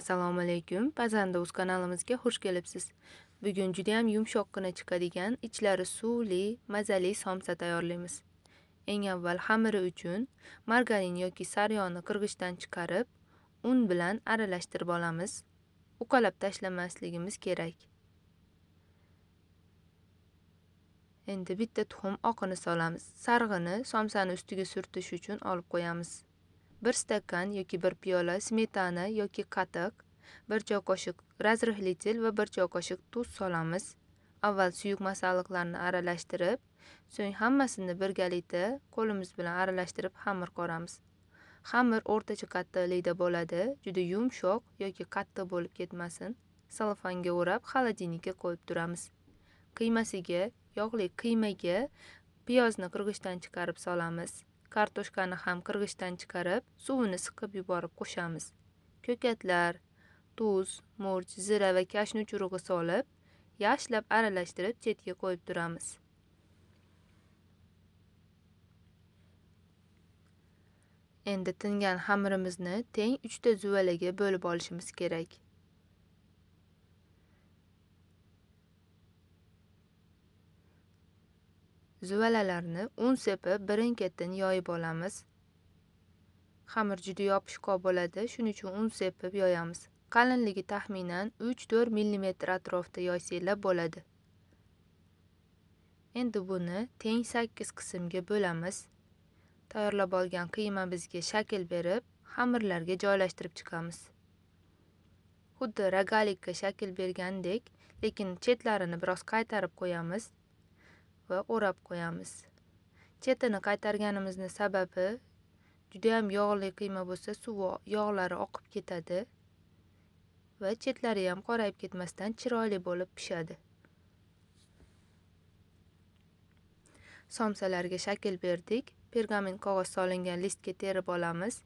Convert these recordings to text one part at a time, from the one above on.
assalomu alaykum pazanda uz kanalimizga xush kelibsiz bugun juda yam yumshoqqina chiqadigan ichlari suvli mazali somsa tayyorlaymiz eng avval xamiri uchun margarin yoki saryog'ni qirg'ichdan chiqarib un bilan aralashtirib olamiz uqalab tashlamasligimiz kerak endi bitta tuxum oqini solamiz sarg'ini somsani ustiga surtish uchun olib qo'yamiz 1 stakan yoki 1 piyola smetana yoki qatiq, 1 choy qoshiq razrihlitel va 1 choy qoshiq tuz solamiz. Avval suyuq masalliqlarni aralashtirib, so'ng hammasini birgalikda qo'limiz bilan aralashtirib xamir qoramiz. Xamir o'rtacha qattiqlikda bo'ladi, juda yumshoq yoki qattiq bo'lib ketmasin. Salofanga o'rab xolodilnikka qo'yib turamiz. Qiymasiga, yog'li qiymaga piyozni qirg'ichdan chiqarib solamiz. kartoshkani ham qirg'ichdan chiqarib suvini siqib yuborib qo'shamiz ko'katlar tuz murch zira va kashni churug'i solib yaxshilab aralashtirib chetga qo'yib turamiz endi tingan xamirimizni teng uchta zuvalaga bo'lib olishimiz kerak zuvalalarni un sepib birin ketin yoyib olamiz xamir juda yopishqoq bo'ladi shuning uchun un sepib yoyamiz qalinligi taxminan 3-4 mm atrofida yoysanglar bo'ladi endi buni teng 8 qismga bo'lamiz tayyorlab olgan qiymamizga shakl berib xamirlarga joylashtirib chiqamiz xuddi rogalikka shakl bergandek lekin chetlarini biroz qaytarib qo'yamiz va o'rab qo'yamiz chetini qaytarganimizni sababi juda ham yog'li qiyma bo'lsa suv yog'lari oqib ketadi va chetlari ham qorayib ketmasdan chiroyli bo'lib pishadi somsalarga shakl berdik pergament qog'oz solingan listga terib olamiz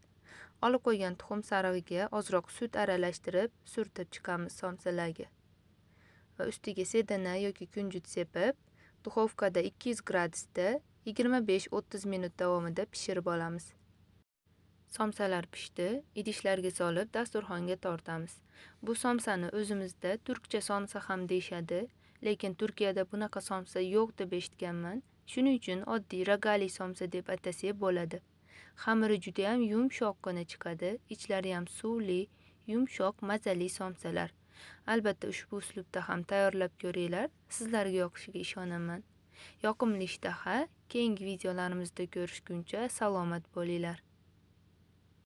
olib qo'ygan tuxum sarig'iga ozroq sut aralashtirib surtib chiqamiz somsalarga va ustiga sedana yoki kunjut sepib Duxovkada 200 gradusda 25-30 minut davomida pishirib olamiz. Somsalar pishdi, idishlarga solib dasturxonga tortamiz. Bu somsani o'zimizda turkcha somsa ham deyshadi, lekin Turkiyada bunaqa somsa yo'q deb eshitganman. Shuning uchun oddiy rogali somsa deb atasa bo'ladi. Xamiri juda ham yumshoqqina chiqadi, ichlari ham suvli, yumshoq, mazali somsalar. Albatta ushbu uslubda ham tayyorlab ko'ringlar. Sizlarga yoqishiga ishonaman. Yoqimli ishtaha keyingi videolarimizda ko'rishguncha salomat bo'linglar.